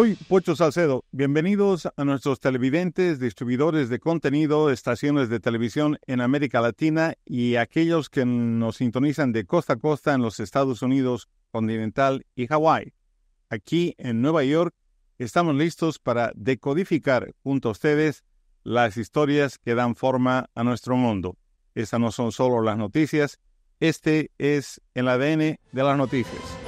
Soy Pocho Salcedo. Bienvenidos a nuestros televidentes, distribuidores de contenido, estaciones de televisión en América Latina y aquellos que nos sintonizan de costa a costa en los Estados Unidos continental y Hawái. Aquí en Nueva York estamos listos para decodificar junto a ustedes las historias que dan forma a nuestro mundo. Estas no son solo las noticias, este es el ADN de las noticias.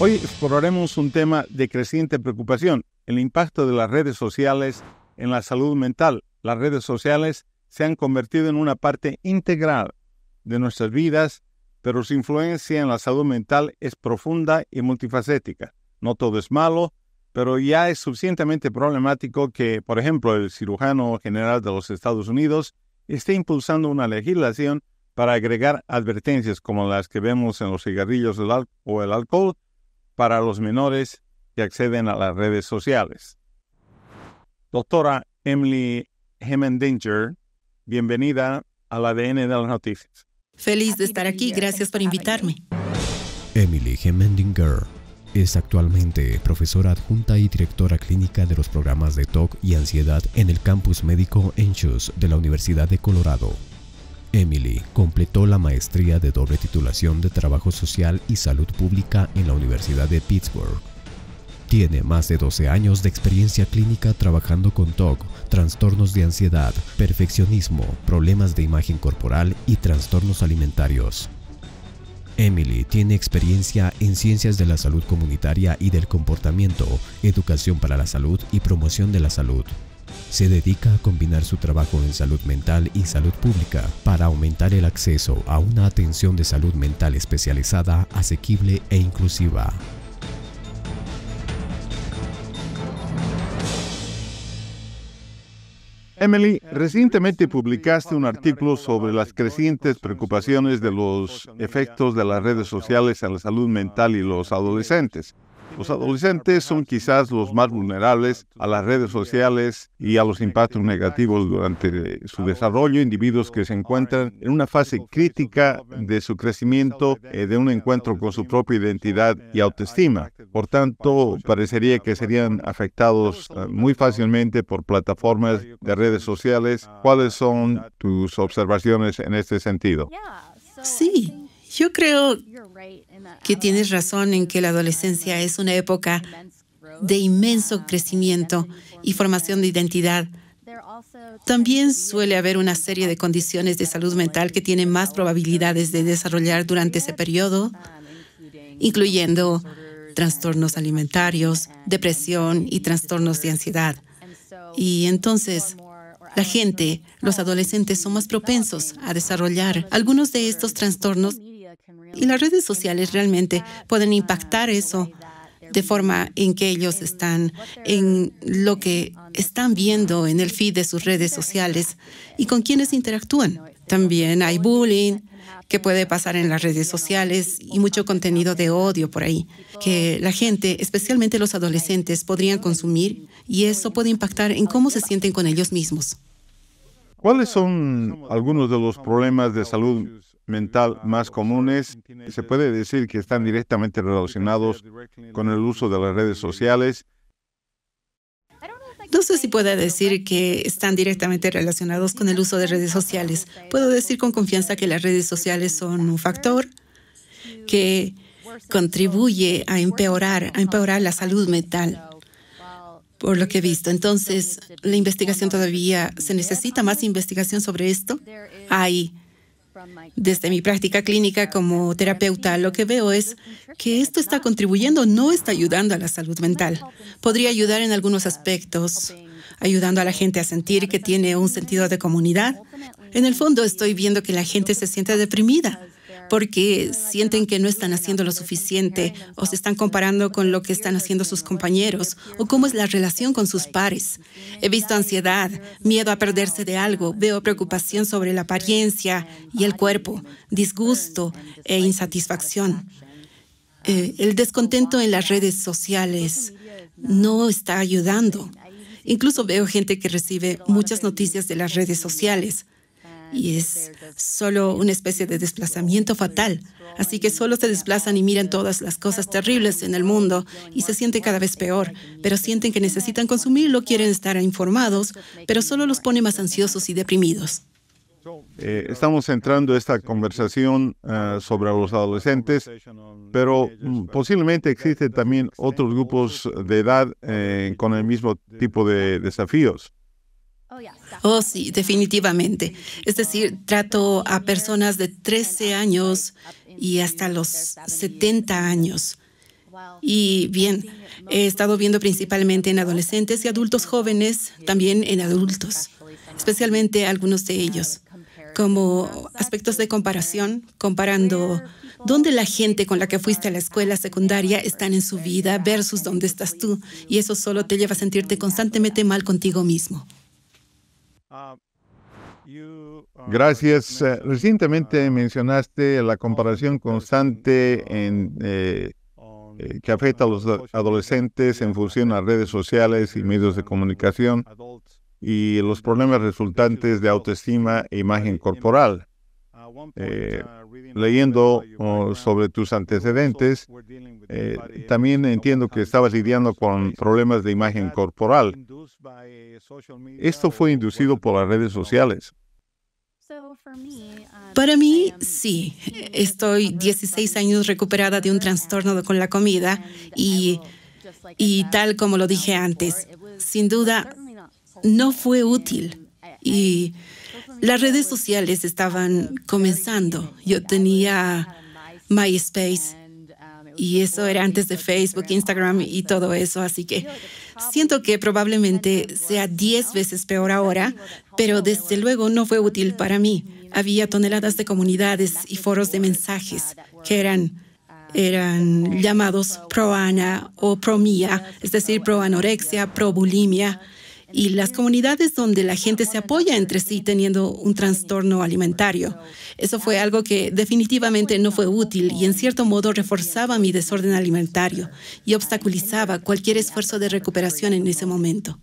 Hoy exploraremos un tema de creciente preocupación, el impacto de las redes sociales en la salud mental. Las redes sociales se han convertido en una parte integral de nuestras vidas, pero su influencia en la salud mental es profunda y multifacética. No todo es malo, pero ya es suficientemente problemático que, por ejemplo, el cirujano general de los Estados Unidos esté impulsando una legislación para agregar advertencias como las que vemos en los cigarrillos o el alcohol para los menores que acceden a las redes sociales. Doctora Emily Hemendinger, bienvenida al ADN de las noticias. Feliz de estar aquí, gracias por invitarme. Emily Hemendinger es actualmente profesora adjunta y directora clínica de los programas de TOC y ansiedad en el campus médico Enchus de la Universidad de Colorado. Emily completó la maestría de doble titulación de Trabajo Social y Salud Pública en la Universidad de Pittsburgh. Tiene más de 12 años de experiencia clínica trabajando con TOC, trastornos de ansiedad, perfeccionismo, problemas de imagen corporal y trastornos alimentarios. Emily tiene experiencia en ciencias de la salud comunitaria y del comportamiento, educación para la salud y promoción de la salud se dedica a combinar su trabajo en salud mental y salud pública para aumentar el acceso a una atención de salud mental especializada, asequible e inclusiva. Emily, recientemente publicaste un artículo sobre las crecientes preocupaciones de los efectos de las redes sociales en la salud mental y los adolescentes. Los adolescentes son quizás los más vulnerables a las redes sociales y a los impactos negativos durante su desarrollo. Individuos que se encuentran en una fase crítica de su crecimiento, y eh, de un encuentro con su propia identidad y autoestima. Por tanto, parecería que serían afectados eh, muy fácilmente por plataformas de redes sociales. ¿Cuáles son tus observaciones en este sentido? Sí, yo creo que tienes razón en que la adolescencia es una época de inmenso crecimiento y formación de identidad. También suele haber una serie de condiciones de salud mental que tienen más probabilidades de desarrollar durante ese periodo, incluyendo trastornos alimentarios, depresión y trastornos de ansiedad. Y entonces, la gente, los adolescentes son más propensos a desarrollar algunos de estos trastornos y las redes sociales realmente pueden impactar eso de forma en que ellos están, en lo que están viendo en el feed de sus redes sociales y con quienes interactúan. También hay bullying que puede pasar en las redes sociales y mucho contenido de odio por ahí, que la gente, especialmente los adolescentes, podrían consumir y eso puede impactar en cómo se sienten con ellos mismos. ¿Cuáles son algunos de los problemas de salud mental más comunes se puede decir que están directamente relacionados con el uso de las redes sociales. No sé si pueda decir que están directamente relacionados con el uso de redes sociales. Puedo decir con confianza que las redes sociales son un factor que contribuye a empeorar, a empeorar la salud mental por lo que he visto. Entonces, la investigación todavía se necesita más investigación sobre esto. Hay desde mi práctica clínica como terapeuta, lo que veo es que esto está contribuyendo, no está ayudando a la salud mental. Podría ayudar en algunos aspectos, ayudando a la gente a sentir que tiene un sentido de comunidad. En el fondo estoy viendo que la gente se siente deprimida porque sienten que no están haciendo lo suficiente o se están comparando con lo que están haciendo sus compañeros o cómo es la relación con sus pares. He visto ansiedad, miedo a perderse de algo, veo preocupación sobre la apariencia y el cuerpo, disgusto e insatisfacción. Eh, el descontento en las redes sociales no está ayudando. Incluso veo gente que recibe muchas noticias de las redes sociales y es solo una especie de desplazamiento fatal. Así que solo se desplazan y miran todas las cosas terribles en el mundo y se siente cada vez peor, pero sienten que necesitan consumirlo, quieren estar informados, pero solo los pone más ansiosos y deprimidos. Eh, estamos entrando esta conversación eh, sobre los adolescentes, pero mm, posiblemente existen también otros grupos de edad eh, con el mismo tipo de desafíos. Oh, Oh, sí, definitivamente. Es decir, trato a personas de 13 años y hasta los 70 años. Y bien, he estado viendo principalmente en adolescentes y adultos jóvenes, también en adultos, especialmente algunos de ellos, como aspectos de comparación, comparando dónde la gente con la que fuiste a la escuela secundaria están en su vida versus dónde estás tú. Y eso solo te lleva a sentirte constantemente mal contigo mismo. Gracias. Eh, recientemente ah, mencionaste la comparación constante eh, eh, que afecta a los adolescentes en función a redes sociales y medios de comunicación y los problemas resultantes de autoestima e imagen corporal. Eh, uh, leyendo oh, sobre tus antecedentes, eh, también entiendo que estabas lidiando con problemas de imagen corporal. Eh, ¿Esto fue inducido por las redes sociales? Um, Para mí, sí. Estoy 16 años recuperada de un trastorno con la comida um, y, y tal como lo dije antes, sin duda, no fue útil. Y las redes sociales estaban comenzando. Yo tenía MySpace y eso era antes de Facebook, Instagram y todo eso, así que siento que probablemente sea 10 veces peor ahora, pero desde luego no fue útil para mí. Había toneladas de comunidades y foros de mensajes que eran eran llamados proana o pro mía, es decir, pro-anorexia, pro-bulimia, y las comunidades donde la gente se apoya entre sí teniendo un trastorno alimentario. Eso fue algo que definitivamente no fue útil y en cierto modo reforzaba mi desorden alimentario y obstaculizaba cualquier esfuerzo de recuperación en ese momento.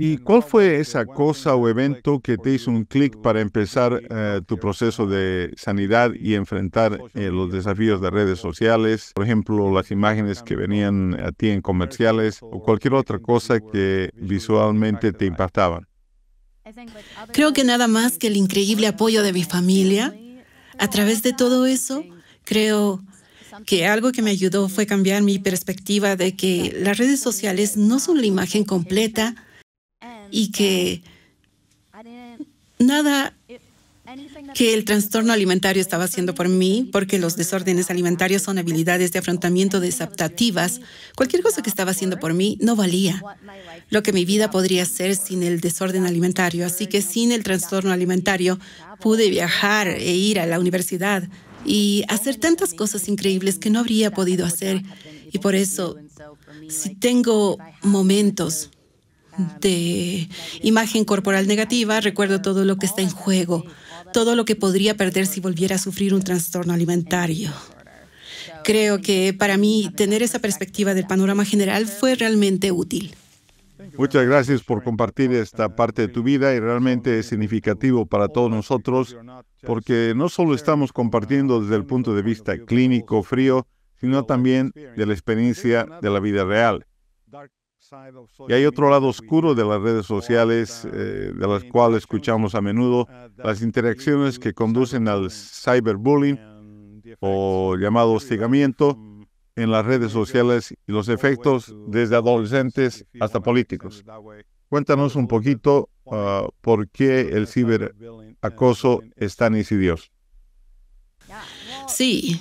¿Y cuál fue esa cosa o evento que te hizo un clic para empezar eh, tu proceso de sanidad y enfrentar eh, los desafíos de redes sociales? Por ejemplo, las imágenes que venían a ti en comerciales o cualquier otra cosa que visualmente te impactaban. Creo que nada más que el increíble apoyo de mi familia. A través de todo eso, creo que algo que me ayudó fue cambiar mi perspectiva de que las redes sociales no son la imagen completa, y que nada que el trastorno alimentario estaba haciendo por mí, porque los desórdenes alimentarios son habilidades de afrontamiento desaptativas, cualquier cosa que estaba haciendo por mí no valía lo que mi vida podría ser sin el desorden alimentario. Así que sin el trastorno alimentario pude viajar e ir a la universidad y hacer tantas cosas increíbles que no habría podido hacer. Y por eso, si tengo momentos de imagen corporal negativa, recuerdo todo lo que está en juego, todo lo que podría perder si volviera a sufrir un trastorno alimentario. Creo que para mí tener esa perspectiva del panorama general fue realmente útil. Muchas gracias por compartir esta parte de tu vida y realmente es significativo para todos nosotros porque no solo estamos compartiendo desde el punto de vista clínico frío, sino también de la experiencia de la vida real. Y hay otro lado oscuro de las redes sociales, eh, de las cuales escuchamos a menudo, uh, las interacciones que conducen al cyberbullying o llamado hostigamiento en las redes sociales y los efectos desde adolescentes hasta políticos. Cuéntanos un poquito uh, por qué el ciberacoso es tan insidioso. Sí,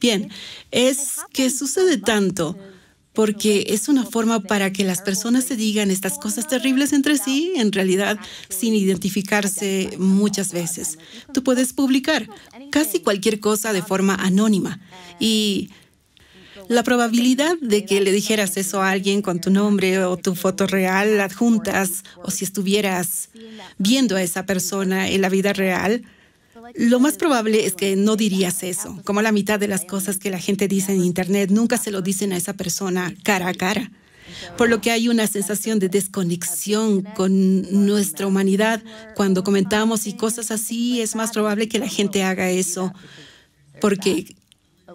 bien, es que sucede tanto porque es una forma para que las personas se digan estas cosas terribles entre sí, en realidad sin identificarse muchas veces. Tú puedes publicar casi cualquier cosa de forma anónima y la probabilidad de que le dijeras eso a alguien con tu nombre o tu foto real adjuntas o si estuvieras viendo a esa persona en la vida real lo más probable es que no dirías eso, como la mitad de las cosas que la gente dice en Internet nunca se lo dicen a esa persona cara a cara. Por lo que hay una sensación de desconexión con nuestra humanidad. Cuando comentamos y cosas así, es más probable que la gente haga eso, porque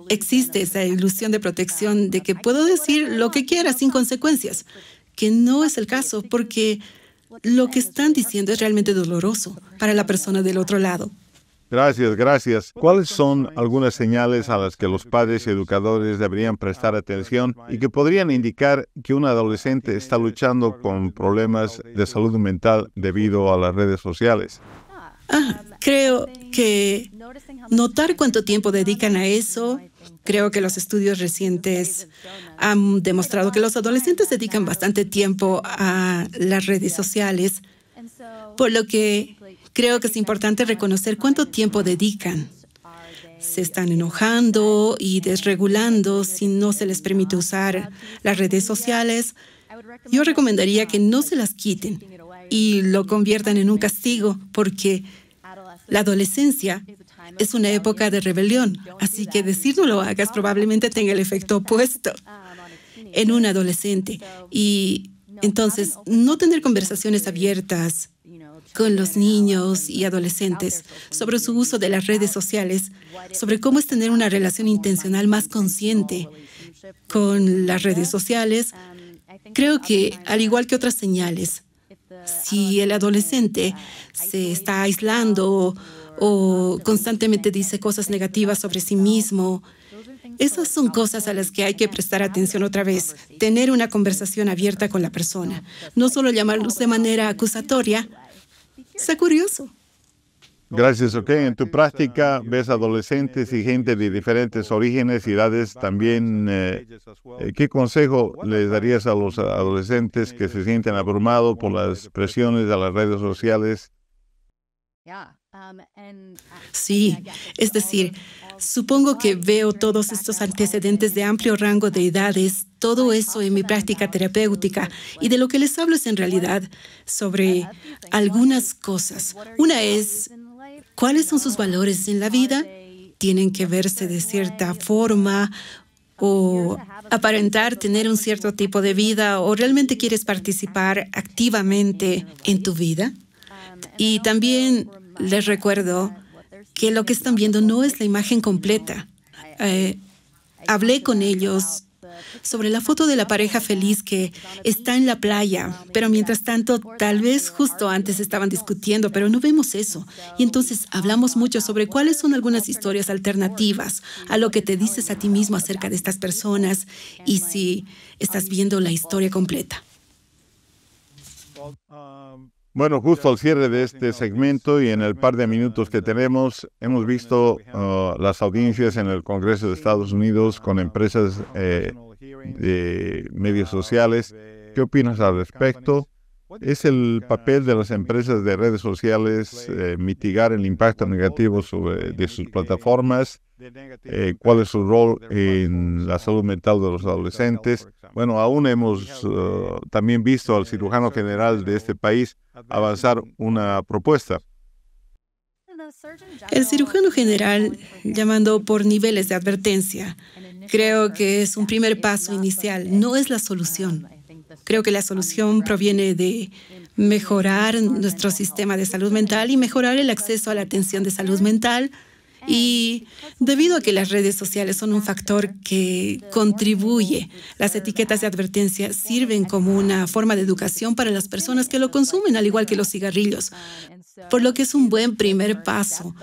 existe esa ilusión de protección de que puedo decir lo que quiera sin consecuencias, que no es el caso, porque lo que están diciendo es realmente doloroso para la persona del otro lado. Gracias, gracias. ¿Cuáles son algunas señales a las que los padres y educadores deberían prestar atención y que podrían indicar que un adolescente está luchando con problemas de salud mental debido a las redes sociales? Ah, creo que notar cuánto tiempo dedican a eso, creo que los estudios recientes han demostrado que los adolescentes dedican bastante tiempo a las redes sociales, por lo que Creo que es importante reconocer cuánto tiempo dedican. Se están enojando y desregulando si no se les permite usar las redes sociales. Yo recomendaría que no se las quiten y lo conviertan en un castigo porque la adolescencia es una época de rebelión, así que decir no lo hagas probablemente tenga el efecto opuesto en un adolescente. Y entonces, no tener conversaciones abiertas con los niños y adolescentes, sobre su uso de las redes sociales, sobre cómo es tener una relación intencional más consciente con las redes sociales. Creo que, al igual que otras señales, si el adolescente se está aislando o constantemente dice cosas negativas sobre sí mismo, esas son cosas a las que hay que prestar atención otra vez, tener una conversación abierta con la persona, no solo llamarlos de manera acusatoria, Está curioso. Gracias, OK. En tu práctica ves adolescentes y gente de diferentes orígenes y edades también. Eh, eh, ¿Qué consejo les darías a los adolescentes que se sienten abrumados por las presiones de las redes sociales? Um, uh, sí, es decir, supongo que veo todos estos antecedentes de amplio rango de edades, todo eso en mi práctica terapéutica y de lo que les hablo es en realidad sobre algunas cosas. Una es, ¿cuáles son sus valores en la vida? Tienen que verse de cierta forma o aparentar tener un cierto tipo de vida o realmente quieres participar activamente en tu vida. Um, y también les recuerdo que lo que están viendo no es la imagen completa. Eh, hablé con ellos sobre la foto de la pareja feliz que está en la playa, pero mientras tanto, tal vez justo antes estaban discutiendo, pero no vemos eso. Y entonces hablamos mucho sobre cuáles son algunas historias alternativas a lo que te dices a ti mismo acerca de estas personas y si estás viendo la historia completa. Uh, bueno, justo al cierre de este segmento y en el par de minutos que tenemos, hemos visto uh, las audiencias en el Congreso de Estados Unidos con uh, empresas eh, de uh, medios sociales. ¿Qué opinas al respecto? ¿Es el papel de las empresas de redes sociales eh, mitigar el impacto negativo sobre, de sus plataformas? Eh, cuál es su rol en la salud mental de los adolescentes. Bueno, aún hemos eh, también visto al eh, cirujano general de este país avanzar una propuesta. El cirujano general llamando por niveles de advertencia. Creo que es un primer paso inicial, no es la solución. Creo que la solución proviene de mejorar nuestro sistema de salud mental y mejorar el acceso a la atención de salud mental y debido a que las redes sociales son un factor que contribuye, las etiquetas de advertencia sirven como una forma de educación para las personas que lo consumen, al igual que los cigarrillos, por lo que es un buen primer paso.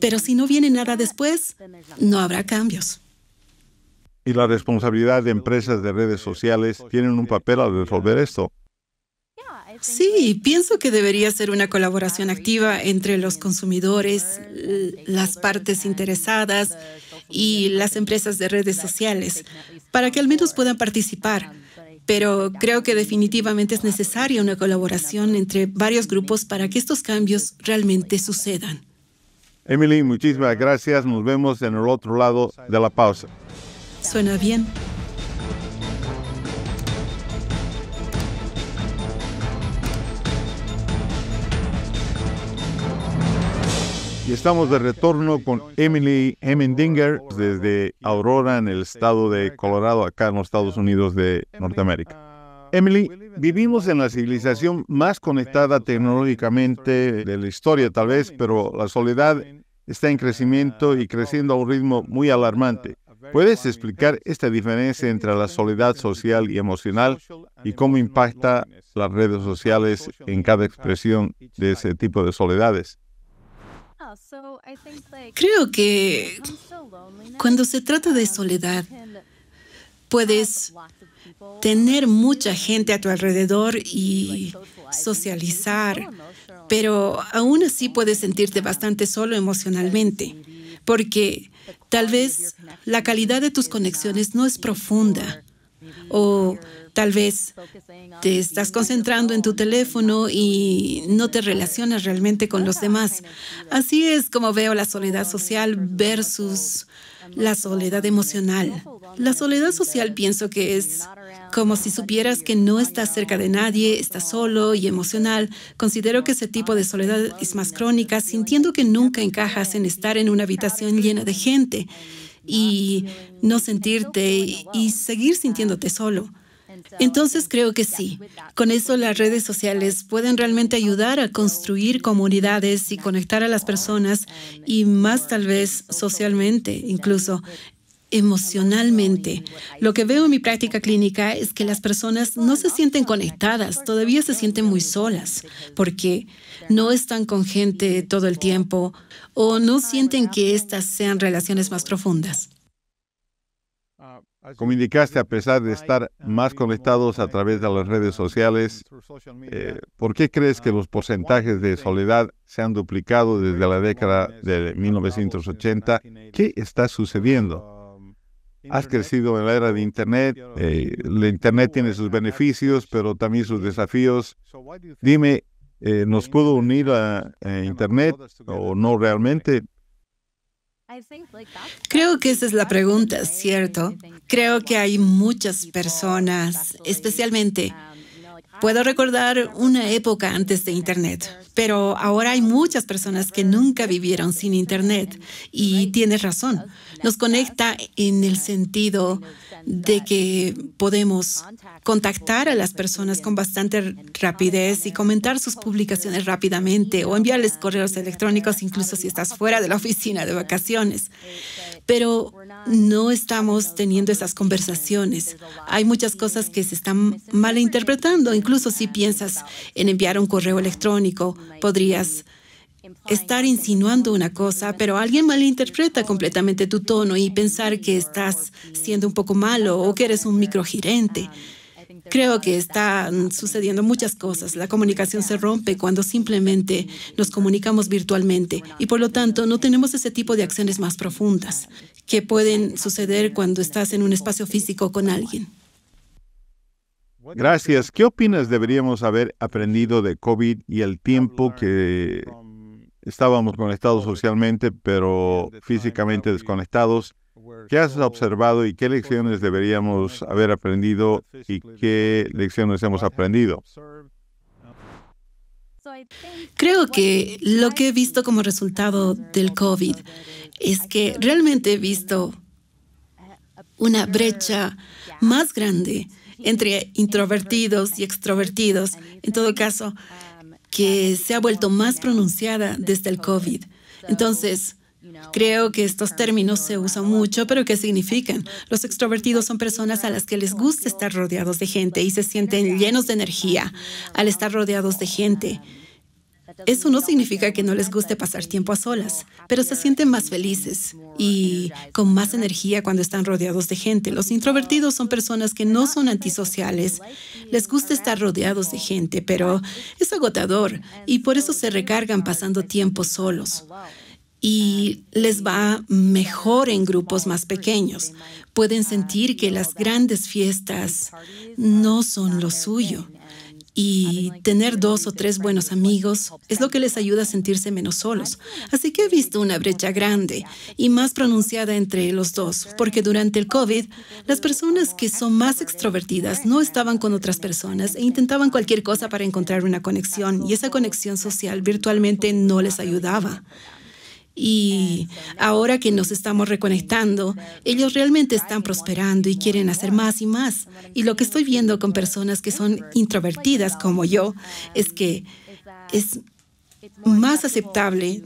Pero si no viene nada después, no habrá cambios. Y la responsabilidad de empresas de redes sociales tienen un papel al resolver esto. Sí, pienso que debería ser una colaboración activa entre los consumidores, las partes interesadas y las empresas de redes sociales para que al menos puedan participar. Pero creo que definitivamente es necesaria una colaboración entre varios grupos para que estos cambios realmente sucedan. Emily, muchísimas gracias. Nos vemos en el otro lado de la pausa. Suena bien. Y estamos de retorno con Emily Hemendinger desde Aurora, en el estado de Colorado, acá en los Estados Unidos de Norteamérica. Emily, vivimos en la civilización más conectada tecnológicamente de la historia tal vez, pero la soledad está en crecimiento y creciendo a un ritmo muy alarmante. ¿Puedes explicar esta diferencia entre la soledad social y emocional y cómo impacta las redes sociales en cada expresión de ese tipo de soledades? Creo que cuando se trata de um, soledad, puedes tener mucha gente a tu alrededor y socializar, pero aún así puedes sentirte bastante solo emocionalmente, porque tal vez la calidad de tus conexiones no es profunda o tal vez te estás concentrando en tu teléfono y no te relacionas realmente con los demás. Así es como veo la soledad social versus la soledad emocional. La soledad social pienso que es como si supieras que no estás cerca de nadie, estás solo y emocional. Considero que ese tipo de soledad es más crónica, sintiendo que nunca encajas en estar en una habitación llena de gente, y no sentirte y seguir sintiéndote solo. Entonces creo que sí. Con eso las redes sociales pueden realmente ayudar a construir comunidades y conectar a las personas y más tal vez socialmente incluso emocionalmente. Lo que veo en mi práctica clínica es que las personas no se sienten conectadas, todavía se sienten muy solas, porque no están con gente todo el tiempo o no sienten que estas sean relaciones más profundas. Ah, como indicaste, a pesar de estar más conectados a través de las redes sociales, eh, ¿por qué crees que los porcentajes de soledad se han duplicado desde la década de 1980? ¿Qué está sucediendo? Has crecido en la era de Internet, eh, el Internet tiene sus beneficios, pero también sus desafíos. Dime, eh, ¿nos puedo unir a eh, Internet o no realmente? Creo que esa es la pregunta, ¿cierto? Creo que hay muchas personas, especialmente um, Puedo recordar una época antes de Internet, pero ahora hay muchas personas que nunca vivieron sin Internet y tienes razón. Nos conecta en el sentido de que podemos contactar a las personas con bastante rapidez y comentar sus publicaciones rápidamente o enviarles correos electrónicos incluso si estás fuera de la oficina de vacaciones. Pero no estamos teniendo esas conversaciones. Hay muchas cosas que se están malinterpretando, incluso Incluso si piensas en enviar un correo electrónico, podrías estar insinuando una cosa, pero alguien malinterpreta completamente tu tono y pensar que estás siendo un poco malo o que eres un microgirente. Creo que están sucediendo muchas cosas. La comunicación se rompe cuando simplemente nos comunicamos virtualmente y por lo tanto no tenemos ese tipo de acciones más profundas que pueden suceder cuando estás en un espacio físico con alguien. Gracias. ¿Qué opinas deberíamos haber aprendido de COVID y el tiempo que estábamos conectados socialmente, pero físicamente desconectados? ¿Qué has observado y qué lecciones deberíamos haber aprendido y qué lecciones hemos aprendido? Um, Creo que lo que he visto como resultado del COVID es que realmente he visto una brecha más grande entre introvertidos y extrovertidos, en todo caso, que se ha vuelto más pronunciada desde el COVID. Entonces, Creo que estos términos se usan mucho, pero ¿qué significan? Los extrovertidos son personas a las que les gusta estar rodeados de gente y se sienten llenos de energía al estar rodeados de gente. Eso no significa que no les guste pasar tiempo a solas, pero se sienten más felices y con más energía cuando están rodeados de gente. Los introvertidos son personas que no son antisociales. Les gusta estar rodeados de gente, pero es agotador y por eso se recargan pasando tiempo solos y les va mejor en grupos más pequeños. Pueden sentir que las grandes fiestas no son lo suyo. Y tener dos o tres buenos amigos es lo que les ayuda a sentirse menos solos. Así que he visto una brecha grande y más pronunciada entre los dos, porque durante el COVID, las personas que son más extrovertidas no estaban con otras personas e intentaban cualquier cosa para encontrar una conexión, y esa conexión social virtualmente no les ayudaba. Y ahora que nos estamos reconectando, ellos realmente están prosperando y quieren hacer más y más. Y lo que estoy viendo con personas que son introvertidas como yo es que es más aceptable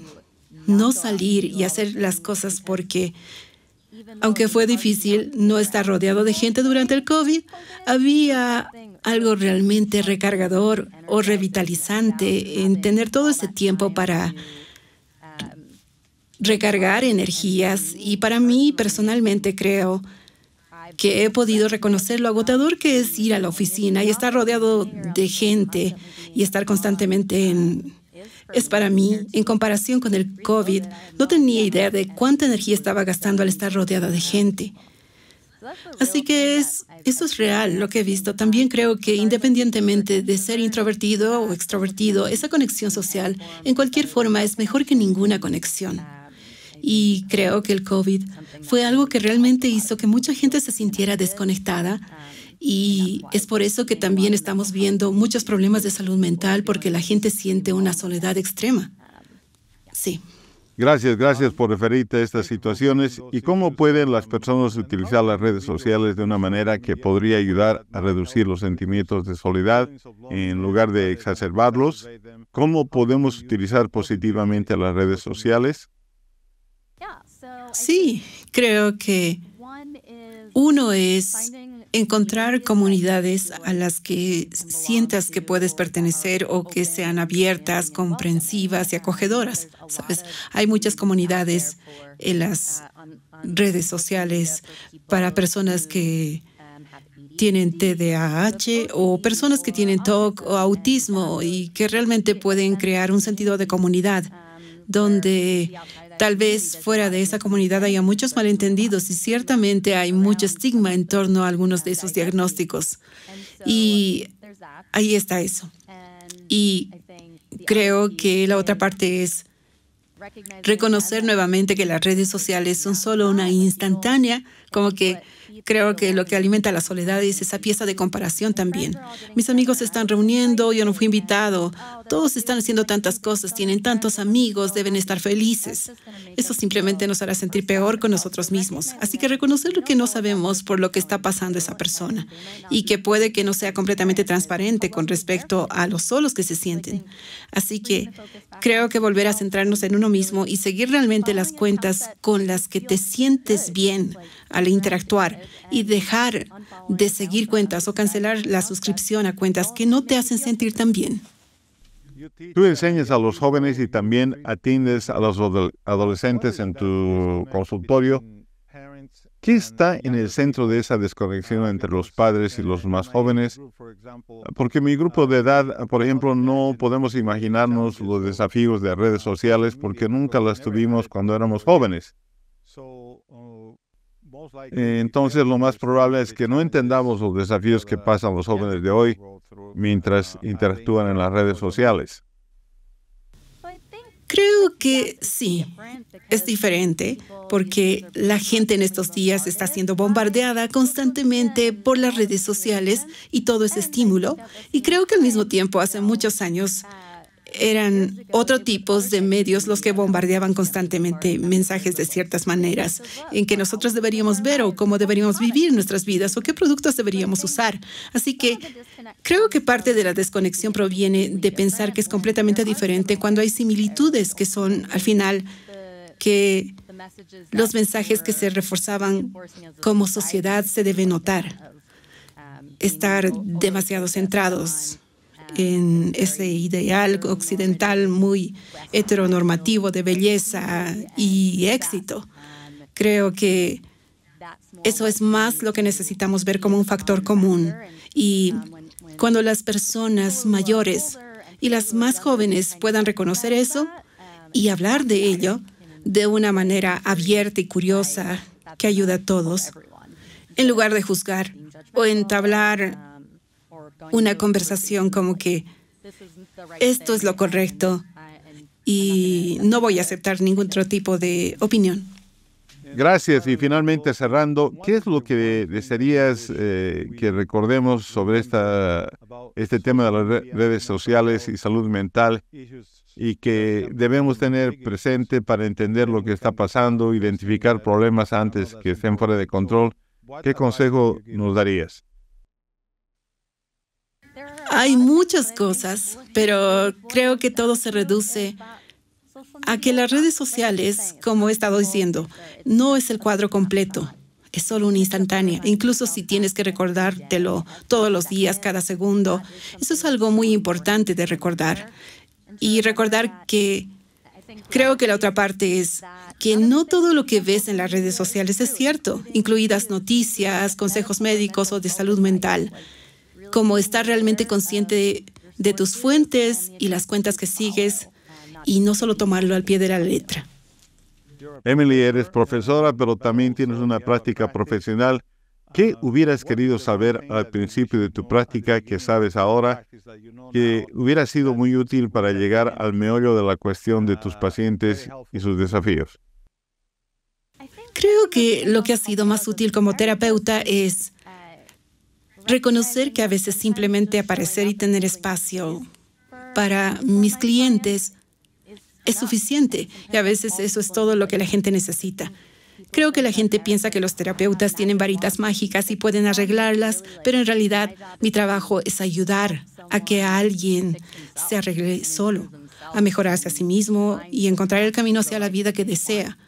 no salir y hacer las cosas porque, aunque fue difícil no estar rodeado de gente durante el COVID, había algo realmente recargador o revitalizante en tener todo ese tiempo para recargar energías y para mí personalmente creo que he podido reconocer lo agotador que es ir a la oficina y estar rodeado de gente y estar constantemente en... Es para mí, en comparación con el COVID, no tenía idea de cuánta energía estaba gastando al estar rodeada de gente. Así que eso es real lo que he visto. También creo que independientemente de ser introvertido o extrovertido, esa conexión social en cualquier forma es mejor que ninguna conexión. Y creo que el COVID fue algo que realmente hizo que mucha gente se sintiera desconectada. Y es por eso que también estamos viendo muchos problemas de salud mental porque la gente siente una soledad extrema. Sí. Gracias, gracias por referirte a estas situaciones y cómo pueden las personas utilizar las redes sociales de una manera que podría ayudar a reducir los sentimientos de soledad en lugar de exacerbarlos. ¿Cómo podemos utilizar positivamente las redes sociales? Sí, creo que uno es encontrar comunidades a las que sientas que puedes pertenecer o que sean abiertas, comprensivas y acogedoras. Sabes, hay muchas comunidades en las redes sociales para personas que tienen TDAH o personas que tienen TOC o autismo y que realmente pueden crear un sentido de comunidad donde Tal vez fuera de esa comunidad haya muchos malentendidos y ciertamente hay mucho estigma en torno a algunos de esos diagnósticos. Y ahí está eso. Y creo que la otra parte es reconocer nuevamente que las redes sociales son solo una instantánea, como que Creo que lo que alimenta la soledad es esa pieza de comparación también. Mis amigos se están reuniendo, yo no fui invitado. Todos están haciendo tantas cosas, tienen tantos amigos, deben estar felices. Eso simplemente nos hará sentir peor con nosotros mismos. Así que reconocer lo que no sabemos por lo que está pasando esa persona y que puede que no sea completamente transparente con respecto a los solos que se sienten. Así que creo que volver a centrarnos en uno mismo y seguir realmente las cuentas con las que te sientes bien al interactuar y dejar de seguir cuentas o cancelar la suscripción a cuentas que no te hacen sentir tan bien. Tú enseñas a los jóvenes y también atiendes a los adolescentes en tu consultorio. ¿Qué está en el centro de esa desconexión entre los padres y los más jóvenes? Porque mi grupo de edad, por ejemplo, no podemos imaginarnos los desafíos de redes sociales porque nunca las tuvimos cuando éramos jóvenes. Eh, entonces lo más probable es que no entendamos los desafíos que pasan los jóvenes de hoy mientras interactúan en las redes sociales. Creo que sí. Es diferente porque la gente en estos días está siendo bombardeada constantemente por las redes sociales y todo ese estímulo. Y creo que al mismo tiempo, hace muchos años, eran otro tipos de medios los que bombardeaban constantemente mensajes de ciertas maneras en que nosotros deberíamos ver o cómo deberíamos vivir nuestras vidas o qué productos deberíamos usar. Así que creo que parte de la desconexión proviene de pensar que es completamente diferente cuando hay similitudes que son al final que los mensajes que se reforzaban como sociedad se deben notar, estar demasiado centrados en ese ideal occidental muy heteronormativo de belleza y éxito. Creo que eso es más lo que necesitamos ver como un factor común. Y cuando las personas mayores y las más jóvenes puedan reconocer eso y hablar de ello de una manera abierta y curiosa que ayuda a todos, en lugar de juzgar o entablar una conversación como que esto es lo correcto y no voy a aceptar ningún otro tipo de opinión. Gracias. Y finalmente, cerrando, ¿qué es lo que desearías eh, que recordemos sobre esta, este tema de las redes sociales y salud mental y que debemos tener presente para entender lo que está pasando, identificar problemas antes que estén fuera de control? ¿Qué consejo nos darías? Hay muchas cosas, pero creo que todo se reduce a que las redes sociales, como he estado diciendo, no es el cuadro completo. Es solo una instantánea, incluso si tienes que recordártelo todos los días, cada segundo. Eso es algo muy importante de recordar. Y recordar que creo que la otra parte es que no todo lo que ves en las redes sociales es cierto, incluidas noticias, consejos médicos o de salud mental como estar realmente consciente de, tus fuentes y las cuentas que sigues y no solo tomarlo al pie de la letra. Emily, eres profesora, pero también tienes una práctica profesional. ¿Qué hubieras querido saber al principio de tu práctica que sabes ahora que hubiera sido muy útil para llegar al meollo de la cuestión de tus pacientes y sus desafíos? Creo que lo que ha sido más útil como terapeuta es Reconocer que a veces simplemente aparecer y tener espacio para mis clientes es suficiente y a veces eso es todo lo que la gente necesita. Creo que la gente piensa que los terapeutas tienen varitas mágicas y pueden arreglarlas, pero en realidad mi trabajo es ayudar a que alguien se arregle solo, a mejorarse a sí mismo y encontrar el camino hacia la vida que desea.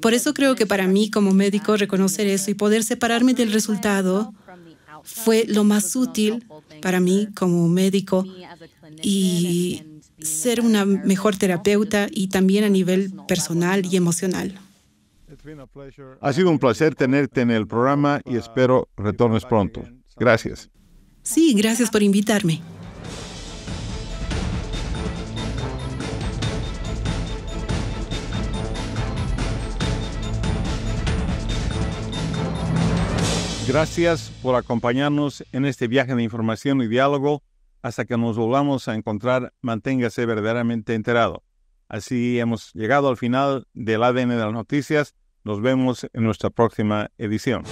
Por eso creo que para mí como médico reconocer eso y poder separarme del resultado fue lo más útil para mí como médico y ser una mejor terapeuta y también a nivel personal y emocional. Ha sido un placer tenerte en el programa y espero retornes pronto. Gracias. Sí, gracias por invitarme. Gracias por acompañarnos en este viaje de información y diálogo. Hasta que nos volvamos a encontrar, manténgase verdaderamente enterado. Así hemos llegado al final del ADN de las noticias. Nos vemos en nuestra próxima edición.